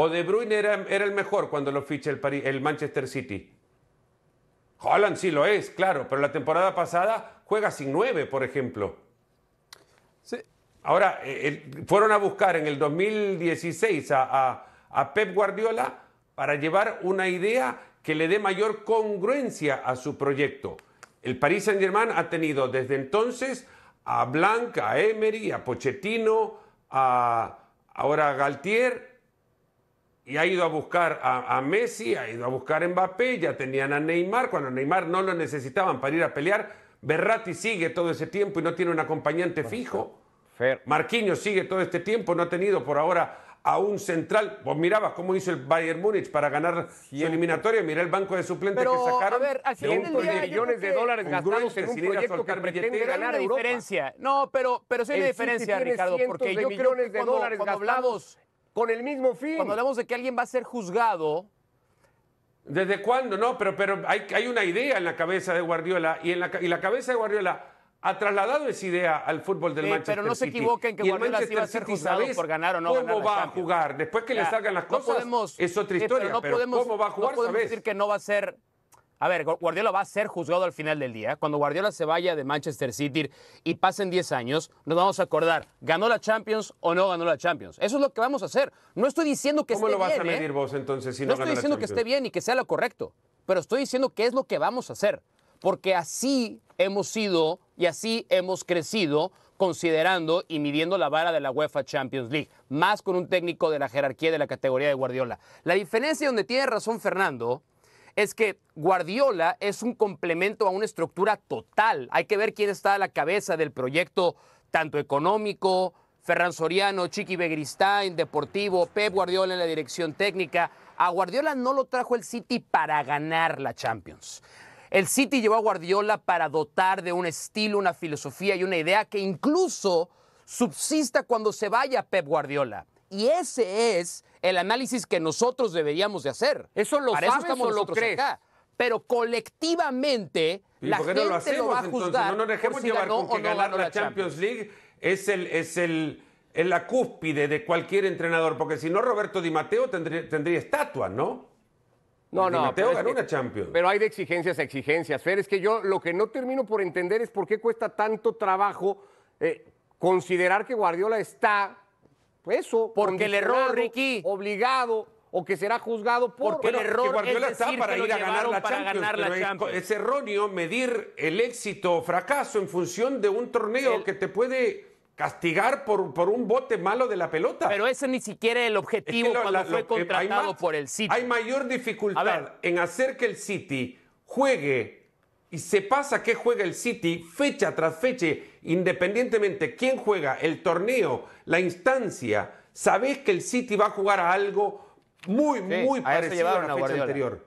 ¿O De Bruyne era, el mejor cuando lo ficha el, el Manchester City? Holland sí lo es, claro, pero la temporada pasada juega sin nueve, por ejemplo. Ahora, eh, fueron a buscar en el 2016 a, Pep Guardiola para llevar una idea que le dé mayor congruencia a su proyecto. El Paris Saint-Germain ha tenido desde entonces a Blanc, a Emery, a Pochettino, a ahora a Galtier, y ha ido a buscar a, Messi, ha ido a buscar a Mbappé, ya tenían a Neymar, cuando Neymar no lo necesitaban para ir a pelear, Berratti sigue todo ese tiempo y no tiene un acompañante fijo. Fair. Marquinhos sigue todo este tiempo, no ha tenido por ahora a un central. Vos mirabas cómo hizo el Bayern Múnich para ganar su eliminatoria, mirá el banco de suplentes que sacaron. A ver, al de un millones de dólares gastados en un proyecto que pretende ganar Europa. No, pero, pero sí hay diferencia, Ricardo, porque yo creo que dólares cuando hablamos con el mismo fin. Cuando hablamos de que alguien va a ser juzgado. ¿Desde cuándo? No, pero, pero hay, una idea en la cabeza de Guardiola y, en la, cabeza de Guardiola ha trasladado esa idea al fútbol del sí, Manchester Pero no se equivoquen que Guardiola sí va a ser juzgado por ganar o no ¿Cómo va a jugar? Después que le salgan las cosas, podemos, es otra eh, historia. pero ¿cómo va a jugar? No podemos decir que no va a ser a ver, Guardiola va a ser juzgado al final del día. Cuando Guardiola se vaya de Manchester City y pasen 10 años, nos vamos a acordar, ¿ganó la Champions o no ganó la Champions? Eso es lo que vamos a hacer. No estoy diciendo que esté bien. ¿Cómo lo vas a ¿eh? medir vos entonces si no No estoy diciendo que esté bien y que sea lo correcto, pero estoy diciendo que es lo que vamos a hacer. Porque así hemos sido y así hemos crecido considerando y midiendo la vara de la UEFA Champions League, más con un técnico de la jerarquía de la categoría de Guardiola. La diferencia donde tiene razón Fernando es que Guardiola es un complemento a una estructura total. Hay que ver quién está a la cabeza del proyecto, tanto económico, Ferran Soriano, Chiqui Begristain, Deportivo, Pep Guardiola en la dirección técnica. A Guardiola no lo trajo el City para ganar la Champions. El City llevó a Guardiola para dotar de un estilo, una filosofía y una idea que incluso subsista cuando se vaya Pep Guardiola. Y ese es el análisis que nosotros deberíamos de hacer. Eso lo sabemos lo Pero colectivamente la gente lo, hacemos, no nos dejemos llevar con que ganar la, Champions, League es el es el la cúspide de cualquier entrenador, porque si no Roberto Di Matteo tendría, estatua, ¿no? No, no. Mateo ganó una Champions. Pero hay de exigencias a exigencias. Fer, es que yo lo que no termino por entender es por qué cuesta tanto trabajo eh, considerar que Guardiola está eso. Porque el error, Obligado o que será juzgado por porque el error es ir a la Champions. Es, erróneo medir el éxito o fracaso en función de un torneo que te puede castigar por, por un bote malo de la pelota. Pero ese ni siquiera el objetivo cuando fue contratado por el City. Hay mayor dificultad en hacer que el City juegue y se pasa que juega el City fecha tras fecha, independientemente quién juega, el torneo, la instancia, sabés que el City va a jugar a algo muy, muy parecido a la fecha anterior.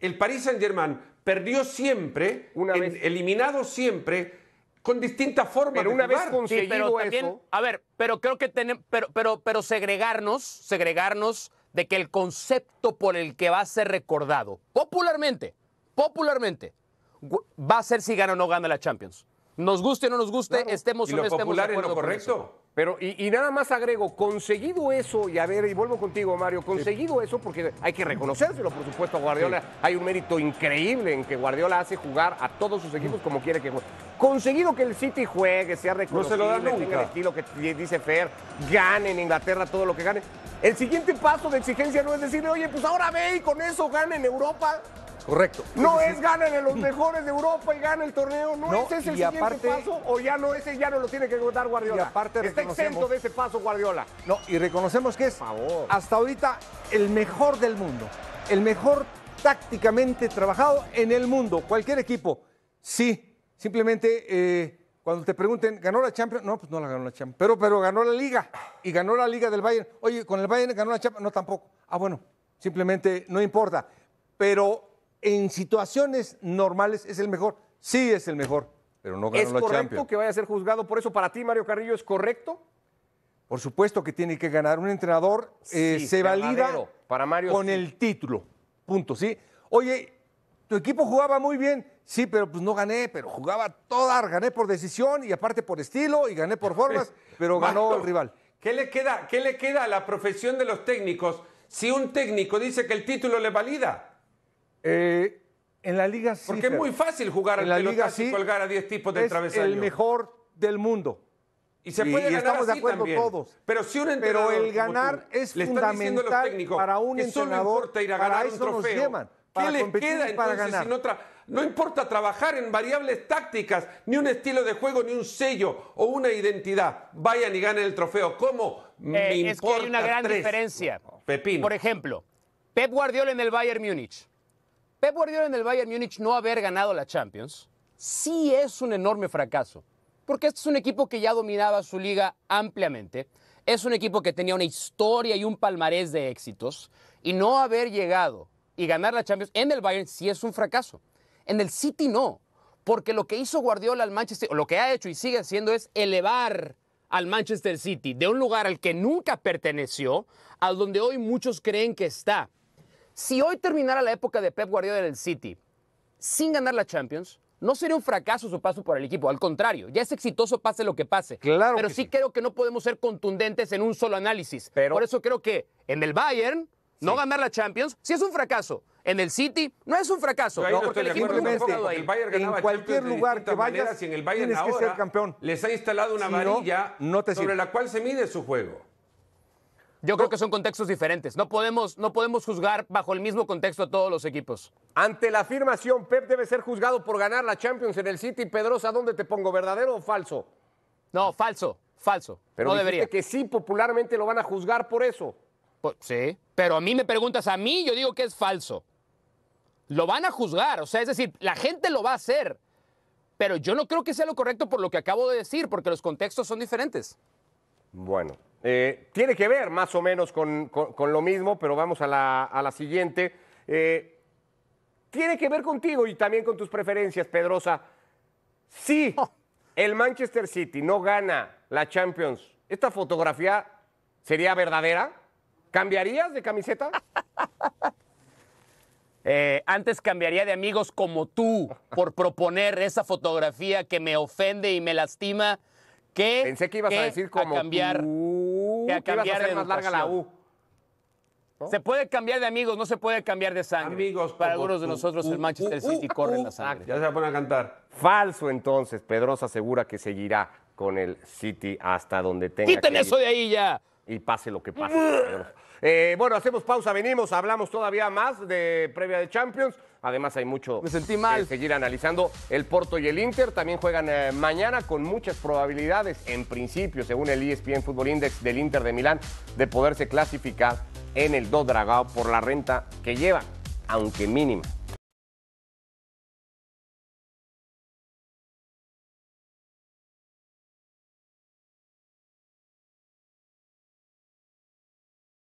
El Paris Saint-Germain perdió siempre, una vez. eliminado siempre, con distintas formas pero una vez conseguido eso... A ver, pero creo que tenemos, pero, pero segregarnos, segregarnos de que el concepto por el que va a ser recordado, popularmente, popularmente, va a ser si gana o no gana la Champions. Nos guste o no nos guste, estemos o no estemos lo correcto. Pero, y, nada más agrego, conseguido eso, y a ver, y vuelvo contigo, Mario, conseguido eso, porque hay que reconocérselo, por supuesto, a Guardiola. Hay un mérito increíble en que Guardiola hace jugar a todos sus equipos mm. como quiere que juegue. Conseguido que el City juegue, sea reconocido, no lo que dice Fer, gane en Inglaterra todo lo que gane. El siguiente paso de exigencia no es decirle, oye, pues ahora ve y con eso gane en Europa. Correcto. No es ganar en los mejores de Europa y gana el torneo, no, es ese el siguiente paso o ya no ese ya no lo tiene que votar Guardiola. Está exento de ese paso Guardiola. No, y reconocemos que es hasta ahorita el mejor del mundo, el mejor tácticamente trabajado en el mundo, cualquier equipo. Sí, simplemente eh, cuando te pregunten, ¿ganó la Champions? No, pues no la ganó la Champions, pero, pero ganó la Liga y ganó la Liga del Bayern. Oye, ¿con el Bayern ganó la Champions? No, tampoco. Ah, bueno, simplemente no importa. Pero en situaciones normales es el mejor. Sí es el mejor, pero no ganó ¿Es correcto que vaya a ser juzgado por eso? ¿Para ti, Mario Carrillo, es correcto? Por supuesto que tiene que ganar. Un entrenador eh, se valida para Mario, con el título. Punto, ¿sí? Oye, tu equipo jugaba muy bien. Sí, pero pues no gané, pero jugaba toda, gané por decisión y aparte por estilo y gané por formas, pero ganó el rival. le, queda, ¿Qué le queda a la profesión de los técnicos si un técnico dice que el título le valida? Eh, en la liga sí. Porque es muy fácil jugar en al la liga y colgar a 10 tipos del es el mejor del mundo. Y se puede ganar estamos así todos. Pero si un entrenador Pero el ganar es fundamental técnicos, para un entrenador. ir a ganar para eso un trofeo. nos ¿Qué les queda entonces sin otra? No importa trabajar en variables tácticas, ni un estilo de juego, ni un sello o una identidad. Vayan y ganen el trofeo. ¿Cómo? Eh, Me eh, es que hay una gran diferencia. Pepino. Por ejemplo, Pep Guardiola en el Bayern Múnich Pep Guardiola en el Bayern Múnich no haber ganado la Champions sí es un enorme fracaso, porque este es un equipo que ya dominaba su liga ampliamente, es un equipo que tenía una historia y un palmarés de éxitos, y no haber llegado y ganar la Champions en el Bayern sí es un fracaso. En el City no, porque lo que hizo Guardiola al Manchester, o lo que ha hecho y sigue haciendo es elevar al Manchester City de un lugar al que nunca perteneció, a donde hoy muchos creen que está. Si hoy terminara la época de Pep Guardiola en el City sin ganar la Champions, no sería un fracaso su paso por el equipo, al contrario, ya es exitoso pase lo que pase. Claro. Pero sí, creo que no podemos ser contundentes en un solo análisis. Pero... Por eso creo que en el Bayern, no ganar la Champions, sí es un fracaso. En el City no es un fracaso, porque el equipo ha ahí. en cualquier lugar que vayas, en el Bayern que campeón. Les ha instalado una si sobre la cual se mide su juego. Yo creo que son contextos diferentes. No podemos, no podemos juzgar bajo el mismo contexto a todos los equipos. Ante la afirmación, Pep debe ser juzgado por ganar la Champions en el City. Pedrosa, ¿dónde te pongo? ¿Verdadero o falso? No, falso, falso. Pero no debería. que sí, popularmente lo van a juzgar por eso. sí, pero a mí me preguntas a mí, yo digo que es falso. Lo van a juzgar, o sea, es decir, la gente lo va a hacer. Pero yo no creo que sea lo correcto por lo que acabo de decir, porque los contextos son diferentes. Bueno, eh, tiene que ver más o menos con, lo mismo, pero vamos a la, siguiente. Eh, tiene que ver contigo y también con tus preferencias, Pedrosa. Sí, oh. el Manchester City no gana la Champions. ¿Esta fotografía sería verdadera? ¿Cambiarías de camiseta? Eh, antes cambiaría de amigos como tú por proponer esa fotografía que me ofende y me lastima Pensé que ibas a decir como cambiar, a cambiar hacer más larga la U. Se puede cambiar de amigos, no se puede cambiar de sangre. Amigos, para algunos de nosotros el uh, Manchester uh, City uh, corre en la sangre. Ya se la a cantar. Falso entonces, Pedrosa asegura que seguirá con el City hasta donde tenga. Quiten eso de ahí ya y pase lo que pase. Eh, bueno, hacemos pausa, venimos, hablamos todavía más de previa de Champions. Además hay mucho que seguir analizando. El Porto y el Inter también juegan eh, mañana con muchas probabilidades, en principio, según el ESPN Fútbol Index del Inter de Milán, de poderse clasificar en el dragado por la renta que lleva, aunque mínima.